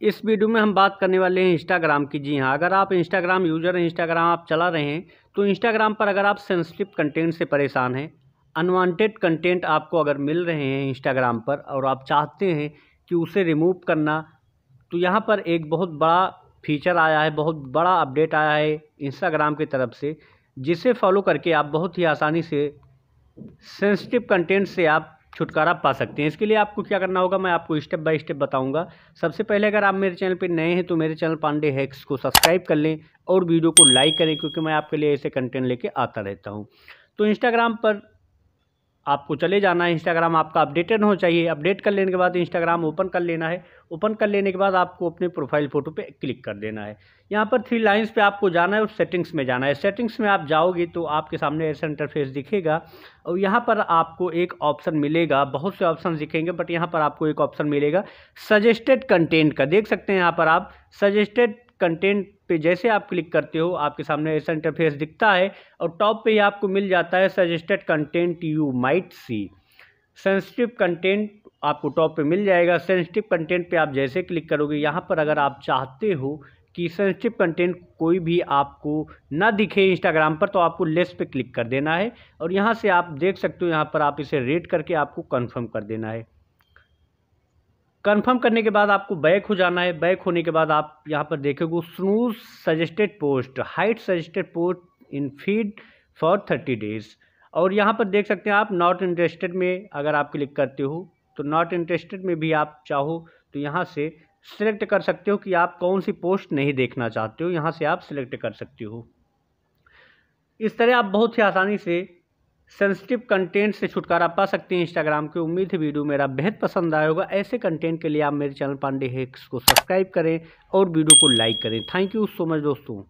इस वीडियो में हम बात करने वाले हैं इंस्टाग्राम की जी हाँ अगर आप इंस्टाग्राम यूज़र हैं इंस्टाग्राम आप चला रहे हैं तो इंस्टाग्राम पर अगर आप सेंसिटिव कंटेंट से परेशान हैं अनवांटेड कंटेंट आपको अगर मिल रहे हैं इंस्टाग्राम पर और आप चाहते हैं कि उसे रिमूव करना तो यहाँ पर एक बहुत बड़ा फीचर आया है बहुत बड़ा अपडेट आया है इंस्टाग्राम की तरफ से जिसे फॉलो करके आप बहुत ही आसानी से सेंसिटिव कंटेंट से आप छुटकारा पा सकते हैं इसके लिए आपको क्या करना होगा मैं आपको स्टेप बाय स्टेप बताऊंगा सबसे पहले अगर आप मेरे चैनल पर नए हैं तो मेरे चैनल पांडे हैक्स को सब्सक्राइब कर लें और वीडियो को लाइक करें क्योंकि मैं आपके लिए ऐसे कंटेंट लेके आता रहता हूँ तो इंस्टाग्राम पर आपको चले जाना है इंस्टाग्राम आपका अपडेटेड हो चाहिए अपडेट कर लेने के बाद इंस्टाग्राम ओपन कर लेना है ओपन कर लेने के बाद आपको अपने प्रोफाइल फ़ोटो पे क्लिक कर देना है यहाँ पर थ्री लाइंस पे आपको जाना है और सेटिंग्स में जाना है सेटिंग्स में आप जाओगे तो आपके सामने ऐसा इंटरफेस दिखेगा और यहाँ पर आपको एक ऑप्शन मिलेगा बहुत से ऑप्शन दिखेंगे बट यहाँ पर आपको एक ऑप्शन मिलेगा सजेस्टेड कंटेंट का देख सकते हैं यहाँ पर आप सजेस्टेड कंटेंट पे जैसे आप क्लिक करते हो आपके सामने ऐसा इंटरफेस दिखता है और टॉप पे ही आपको मिल जाता है suggested content you might see sensitive content आपको टॉप पे मिल जाएगा सेंसिटिव कंटेंट पे आप जैसे क्लिक करोगे यहाँ पर अगर आप चाहते हो कि सेंसिटिव कंटेंट कोई भी आपको ना दिखे इंस्टाग्राम पर तो आपको लेस पे क्लिक कर देना है और यहाँ से आप देख सकते हो यहाँ पर आप इसे रेट करके आपको कन्फर्म कर देना है कंफर्म करने के बाद आपको बैक हो जाना है बैक होने के बाद आप यहाँ पर देखोगे snooze suggested post hide suggested post in feed for thirty days और यहाँ पर देख सकते हैं आप नॉट इंटरेस्टेड में अगर आप क्लिक करते हो तो नॉट इंटरेस्टेड में भी आप चाहो तो यहाँ से सिलेक्ट कर सकते हो कि आप कौन सी पोस्ट नहीं देखना चाहते हो यहाँ से आप सिलेक्ट कर सकते हो इस तरह आप बहुत ही आसानी से सेंसिटिव कंटेंट से छुटकारा पा सकते हैं इंस्टाग्राम की उम्मीद है वीडियो मेरा बेहद पसंद आया होगा ऐसे कंटेंट के लिए आप मेरे चैनल पांडे हेक्स को सब्सक्राइब करें और वीडियो को लाइक करें थैंक यू सो मच दोस्तों